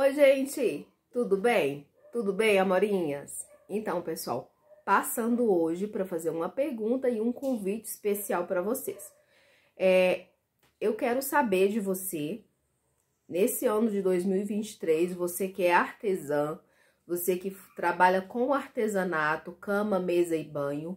Oi, gente, tudo bem? Tudo bem, amorinhas? Então, pessoal, passando hoje para fazer uma pergunta e um convite especial para vocês. É, eu quero saber de você, nesse ano de 2023, você que é artesã, você que trabalha com artesanato, cama, mesa e banho,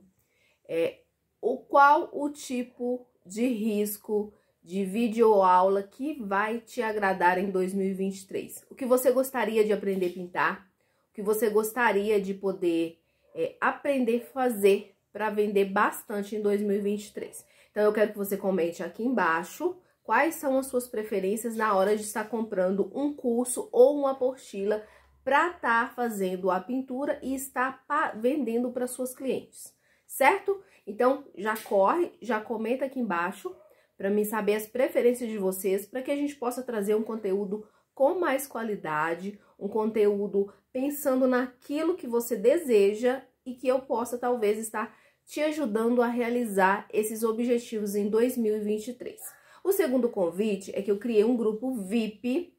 é, o qual o tipo de risco de vídeo aula que vai te agradar em 2023. O que você gostaria de aprender a pintar, o que você gostaria de poder é, aprender a fazer para vender bastante em 2023. Então, eu quero que você comente aqui embaixo quais são as suas preferências na hora de estar comprando um curso ou uma apostila para estar tá fazendo a pintura e estar vendendo para suas clientes, certo? Então, já corre, já comenta aqui embaixo para mim saber as preferências de vocês, para que a gente possa trazer um conteúdo com mais qualidade, um conteúdo pensando naquilo que você deseja e que eu possa talvez estar te ajudando a realizar esses objetivos em 2023. O segundo convite é que eu criei um grupo VIP,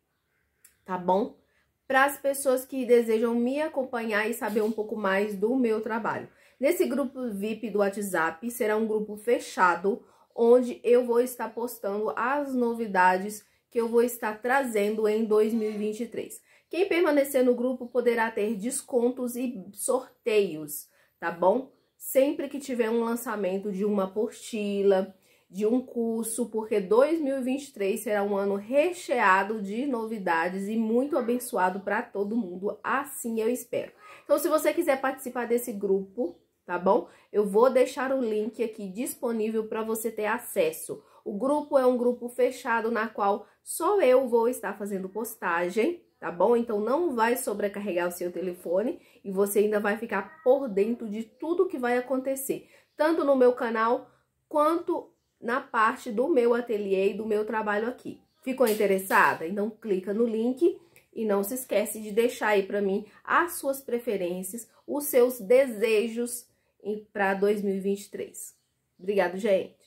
tá bom? Para as pessoas que desejam me acompanhar e saber um pouco mais do meu trabalho. Nesse grupo VIP do WhatsApp será um grupo fechado onde eu vou estar postando as novidades que eu vou estar trazendo em 2023. Quem permanecer no grupo poderá ter descontos e sorteios, tá bom? Sempre que tiver um lançamento de uma apostila, de um curso, porque 2023 será um ano recheado de novidades e muito abençoado para todo mundo, assim eu espero. Então, se você quiser participar desse grupo, tá bom? Eu vou deixar o link aqui disponível para você ter acesso. O grupo é um grupo fechado na qual só eu vou estar fazendo postagem, tá bom? Então não vai sobrecarregar o seu telefone e você ainda vai ficar por dentro de tudo que vai acontecer, tanto no meu canal quanto na parte do meu ateliê e do meu trabalho aqui. Ficou interessada? Então clica no link e não se esquece de deixar aí para mim as suas preferências, os seus desejos para 2023. Obrigado, gente.